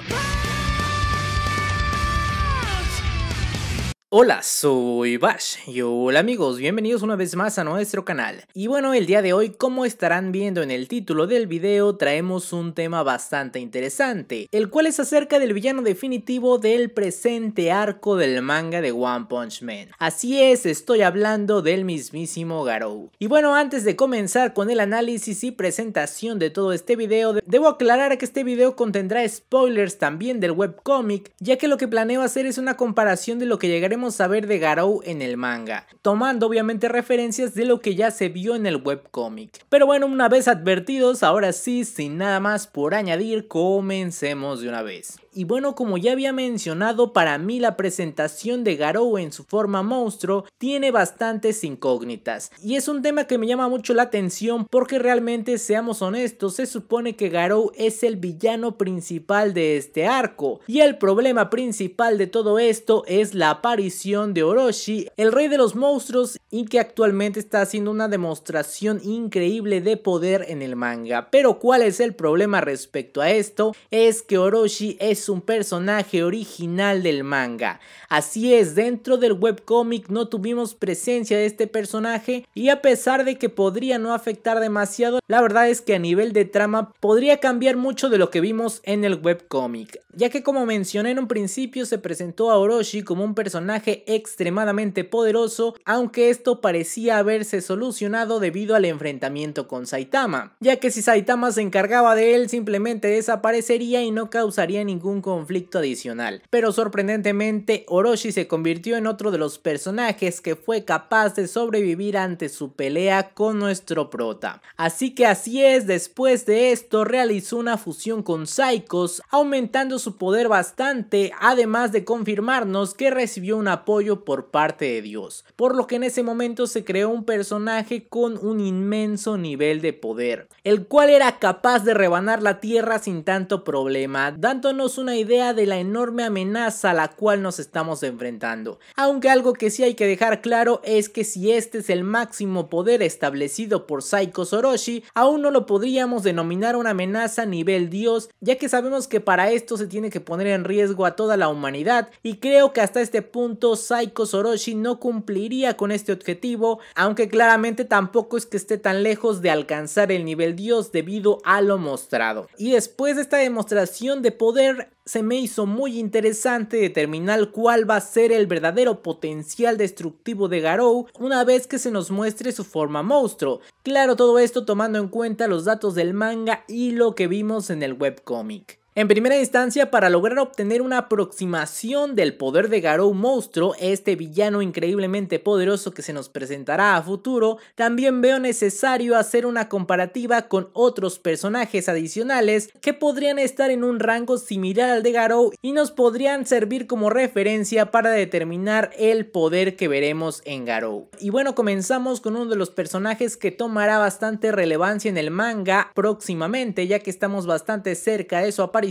Champagne! Hola, soy Bash y hola amigos, bienvenidos una vez más a nuestro canal. Y bueno, el día de hoy, como estarán viendo en el título del video, traemos un tema bastante interesante, el cual es acerca del villano definitivo del presente arco del manga de One Punch Man. Así es, estoy hablando del mismísimo Garou. Y bueno, antes de comenzar con el análisis y presentación de todo este video, debo aclarar que este video contendrá spoilers también del webcomic, ya que lo que planeo hacer es una comparación de lo que llegaremos saber de Garou en el manga, tomando obviamente referencias de lo que ya se vio en el webcómic. Pero bueno, una vez advertidos, ahora sí, sin nada más por añadir, comencemos de una vez. Y bueno, como ya había mencionado, para mí la presentación de Garou en su forma monstruo tiene bastantes incógnitas. Y es un tema que me llama mucho la atención porque realmente, seamos honestos, se supone que Garou es el villano principal de este arco. Y el problema principal de todo esto es la aparición de Orochi, el rey de los monstruos y que actualmente está haciendo una demostración increíble de poder en el manga. Pero ¿cuál es el problema respecto a esto? Es que Orochi es un personaje original del manga. Así es, dentro del webcómic no tuvimos presencia de este personaje y a pesar de que podría no afectar demasiado, la verdad es que a nivel de trama podría cambiar mucho de lo que vimos en el webcómic ya que como mencioné en un principio se presentó a Orochi como un personaje extremadamente poderoso, aunque esto parecía haberse solucionado debido al enfrentamiento con Saitama, ya que si Saitama se encargaba de él simplemente desaparecería y no causaría ningún conflicto adicional. Pero sorprendentemente Orochi se convirtió en otro de los personajes que fue capaz de sobrevivir ante su pelea con nuestro prota. Así que así es, después de esto realizó una fusión con Psychos, aumentando su poder bastante, además de confirmarnos que recibió un apoyo por parte de Dios, por lo que en ese momento se creó un personaje con un inmenso nivel de poder, el cual era capaz de rebanar la tierra sin tanto problema, dándonos una idea de la enorme amenaza a la cual nos estamos enfrentando. Aunque algo que sí hay que dejar claro es que si este es el máximo poder establecido por Saiko Soroshi, aún no lo podríamos denominar una amenaza a nivel Dios, ya que sabemos que para esto se tiene tiene que poner en riesgo a toda la humanidad y creo que hasta este punto Saiko Soroshi no cumpliría con este objetivo, aunque claramente tampoco es que esté tan lejos de alcanzar el nivel dios debido a lo mostrado. Y después de esta demostración de poder, se me hizo muy interesante determinar cuál va a ser el verdadero potencial destructivo de Garou una vez que se nos muestre su forma monstruo. Claro, todo esto tomando en cuenta los datos del manga y lo que vimos en el webcomic. En primera instancia, para lograr obtener una aproximación del poder de Garou Monstruo, este villano increíblemente poderoso que se nos presentará a futuro, también veo necesario hacer una comparativa con otros personajes adicionales que podrían estar en un rango similar al de Garou y nos podrían servir como referencia para determinar el poder que veremos en Garou. Y bueno, comenzamos con uno de los personajes que tomará bastante relevancia en el manga próximamente, ya que estamos bastante cerca de su aparición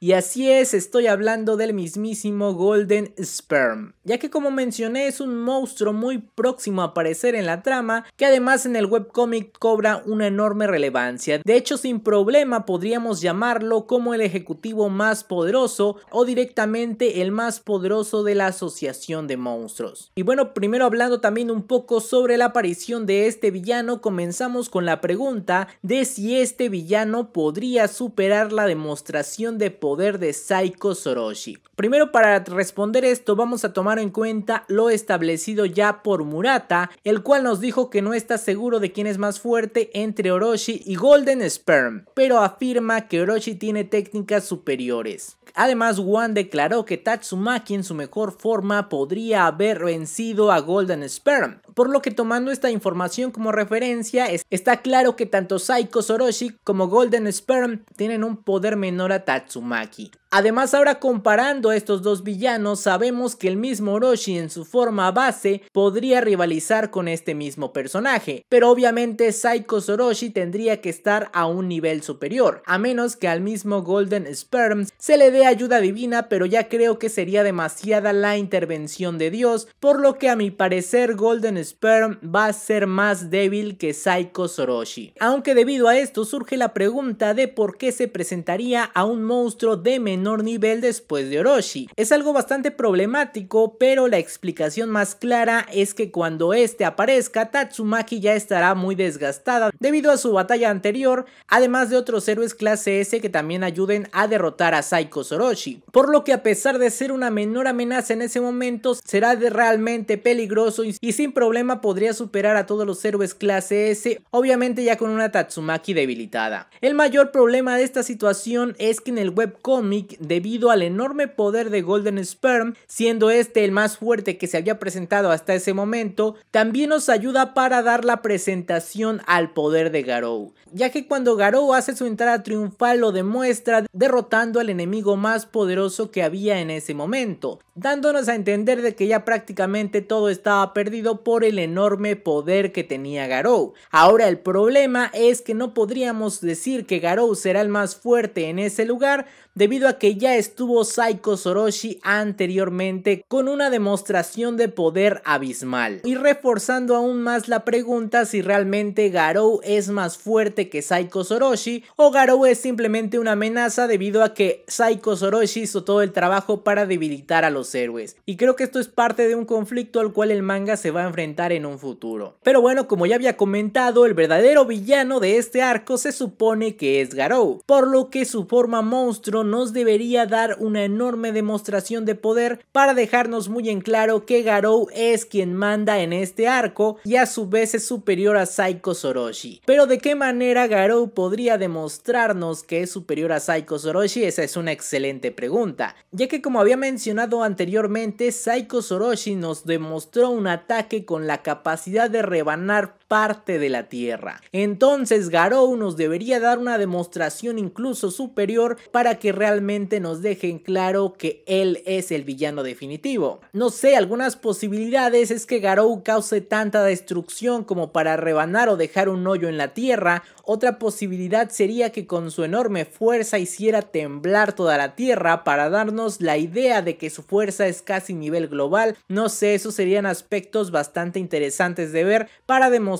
y así es, estoy hablando del mismísimo Golden Sperm, ya que como mencioné es un monstruo muy próximo a aparecer en la trama que además en el webcomic cobra una enorme relevancia, de hecho sin problema podríamos llamarlo como el ejecutivo más poderoso o directamente el más poderoso de la asociación de monstruos. Y bueno, primero hablando también un poco sobre la aparición de este villano, comenzamos con la pregunta de si este villano podría superar la demostración de poder de Saiko Soroshi. Primero para responder esto vamos a tomar en cuenta lo establecido ya por Murata, el cual nos dijo que no está seguro de quién es más fuerte entre Orochi y Golden Sperm, pero afirma que Orochi tiene técnicas superiores. Además, Wan declaró que Tatsumaki en su mejor forma podría haber vencido a Golden Sperm, por lo que tomando esta información como referencia, está claro que tanto Saiko Soroshi como Golden Sperm tienen un poder menor a Tatsumaki. Además, ahora comparando a estos dos villanos, sabemos que el mismo Orochi en su forma base podría rivalizar con este mismo personaje, pero obviamente Saiko Soroshi tendría que estar a un nivel superior, a menos que al mismo Golden Sperm se le dé ayuda divina, pero ya creo que sería demasiada la intervención de Dios, por lo que a mi parecer Golden Sperm va a ser más débil que Saiko Soroshi. Aunque debido a esto surge la pregunta de por qué se presentaría a un monstruo de menor nivel después de Orochi. Es algo bastante problemático, pero la explicación más clara es que cuando este aparezca, Tatsumaki ya estará muy desgastada debido a su batalla anterior, además de otros héroes clase S que también ayuden a derrotar a Saiko Soroshi. Por lo que a pesar de ser una menor amenaza en ese momento, será realmente peligroso y sin problema podría superar a todos los héroes clase S, obviamente ya con una Tatsumaki debilitada. El mayor problema de esta situación es que en el webcomic, debido al enorme poder de Golden Sperm, siendo este el más fuerte que se había presentado hasta ese momento, también nos ayuda para dar la presentación al poder de Garou, ya que cuando Garou hace su entrada triunfal lo demuestra derrotando al enemigo más poderoso que había en ese momento, dándonos a entender de que ya prácticamente todo estaba perdido por el enorme poder que tenía Garou. Ahora el problema es que no podríamos decir que Garou será el más fuerte en ese lugar debido a que ya estuvo Saiko Soroshi anteriormente con una demostración de poder abismal y reforzando aún más la pregunta si realmente Garou es más fuerte que Saiko Soroshi o Garou es simplemente una amenaza debido a que Saiko Soroshi hizo todo el trabajo para debilitar a los héroes y creo que esto es parte de un conflicto al cual el manga se va a enfrentar en un futuro. Pero bueno, como ya había comentado, el verdadero villano de este arco se supone que es Garou, por lo que su forma monstruo nos debería dar una enorme demostración de poder para dejarnos muy en claro que Garou es quien manda en este arco y a su vez es superior a Saiko Soroshi. Pero de qué manera Garou podría demostrarnos que es superior a Saiko Soroshi, esa es una excelente pregunta, ya que como había mencionado anteriormente, Saiko Soroshi nos demostró un ataque con con la capacidad de rebanar parte de la Tierra. Entonces Garou nos debería dar una demostración incluso superior para que realmente nos dejen claro que él es el villano definitivo. No sé, algunas posibilidades es que Garou cause tanta destrucción como para rebanar o dejar un hoyo en la Tierra. Otra posibilidad sería que con su enorme fuerza hiciera temblar toda la Tierra para darnos la idea de que su fuerza es casi nivel global. No sé, esos serían aspectos bastante interesantes de ver para demostrar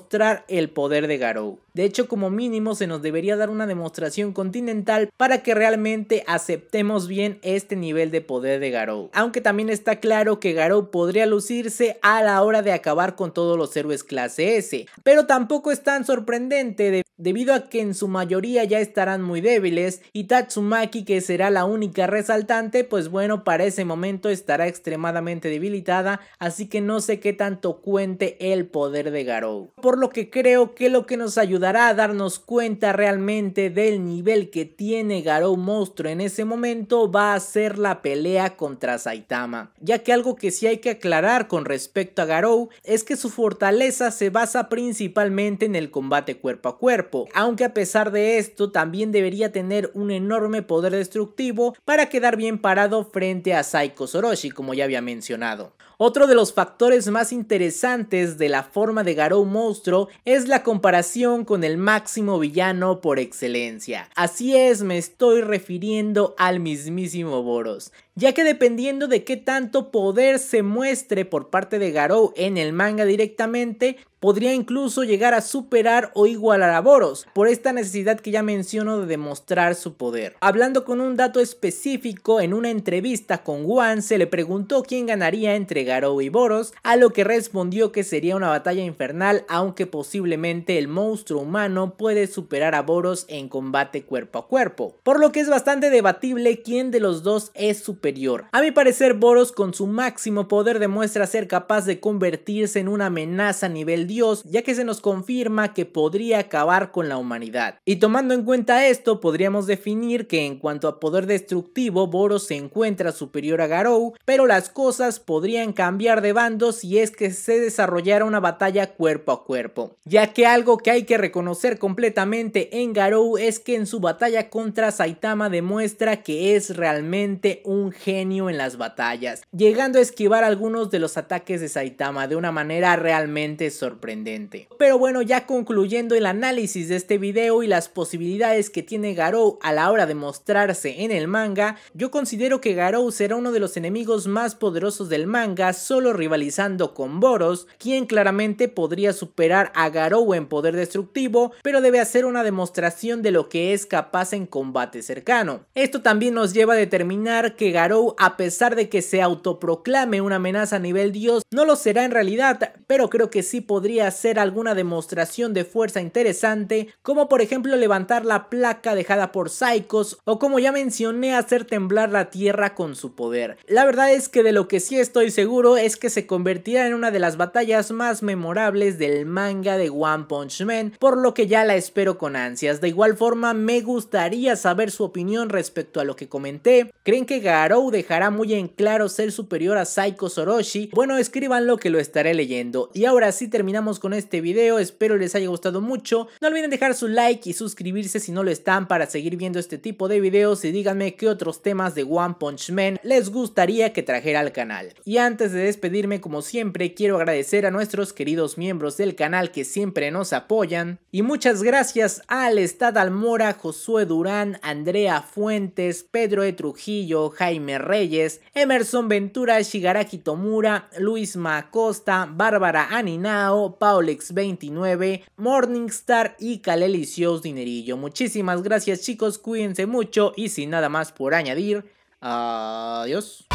el poder de Garou. De hecho, como mínimo se nos debería dar una demostración continental para que realmente aceptemos bien este nivel de poder de Garou. Aunque también está claro que Garou podría lucirse a la hora de acabar con todos los héroes clase S, pero tampoco es tan sorprendente debido a que en su mayoría ya estarán muy débiles y Tatsumaki que será la única resaltante pues bueno para ese momento estará extremadamente debilitada así que no sé qué tanto cuente el poder de Garou por lo que creo que lo que nos ayudará a darnos cuenta realmente del nivel que tiene Garou Monstruo en ese momento va a ser la pelea contra Saitama, ya que algo que sí hay que aclarar con respecto a Garou es que su fortaleza se basa principalmente en el combate cuerpo a cuerpo, aunque a pesar de esto también debería tener un enorme poder destructivo para quedar bien parado frente a Saiko Soroshi como ya había mencionado. Otro de los factores más interesantes de la forma de Garou Monstruo es la comparación con el máximo villano por excelencia. Así es, me estoy refiriendo al mismísimo Boros ya que dependiendo de qué tanto poder se muestre por parte de Garou en el manga directamente, podría incluso llegar a superar o igualar a Boros, por esta necesidad que ya menciono de demostrar su poder. Hablando con un dato específico, en una entrevista con Wan se le preguntó quién ganaría entre Garou y Boros, a lo que respondió que sería una batalla infernal, aunque posiblemente el monstruo humano puede superar a Boros en combate cuerpo a cuerpo, por lo que es bastante debatible quién de los dos es superior a mi parecer, Boros con su máximo poder demuestra ser capaz de convertirse en una amenaza a nivel dios, ya que se nos confirma que podría acabar con la humanidad. Y tomando en cuenta esto, podríamos definir que en cuanto a poder destructivo, Boros se encuentra superior a Garou, pero las cosas podrían cambiar de bando si es que se desarrollara una batalla cuerpo a cuerpo, ya que algo que hay que reconocer completamente en Garou es que en su batalla contra Saitama demuestra que es realmente un genio en las batallas, llegando a esquivar algunos de los ataques de Saitama de una manera realmente sorprendente. Pero bueno, ya concluyendo el análisis de este video y las posibilidades que tiene Garou a la hora de mostrarse en el manga, yo considero que Garou será uno de los enemigos más poderosos del manga, solo rivalizando con Boros, quien claramente podría superar a Garou en poder destructivo, pero debe hacer una demostración de lo que es capaz en combate cercano. Esto también nos lleva a determinar que Garou a pesar de que se autoproclame una amenaza a nivel dios, no lo será en realidad, pero creo que sí podría ser alguna demostración de fuerza interesante, como por ejemplo levantar la placa dejada por Psychos, o como ya mencioné, hacer temblar la tierra con su poder. La verdad es que de lo que sí estoy seguro es que se convertirá en una de las batallas más memorables del manga de One Punch Man, por lo que ya la espero con ansias. De igual forma, me gustaría saber su opinión respecto a lo que comenté. ¿Creen que gar o dejará muy en claro ser superior a Saiko Soroshi. Bueno, escríbanlo que lo estaré leyendo. Y ahora sí terminamos con este video, espero les haya gustado mucho. No olviden dejar su like y suscribirse si no lo están para seguir viendo este tipo de videos y díganme qué otros temas de One Punch Man les gustaría que trajera al canal. Y antes de despedirme, como siempre, quiero agradecer a nuestros queridos miembros del canal que siempre nos apoyan. Y muchas gracias al Alestad Almora, Josué Durán, Andrea Fuentes, Pedro E. Trujillo, Jaime Reyes, Emerson Ventura, Shigaraki Tomura, Luis Macosta, Bárbara Aninao, Paulex29, Morningstar y Calelicios Dinerillo. Muchísimas gracias chicos, cuídense mucho y sin nada más por añadir, adiós.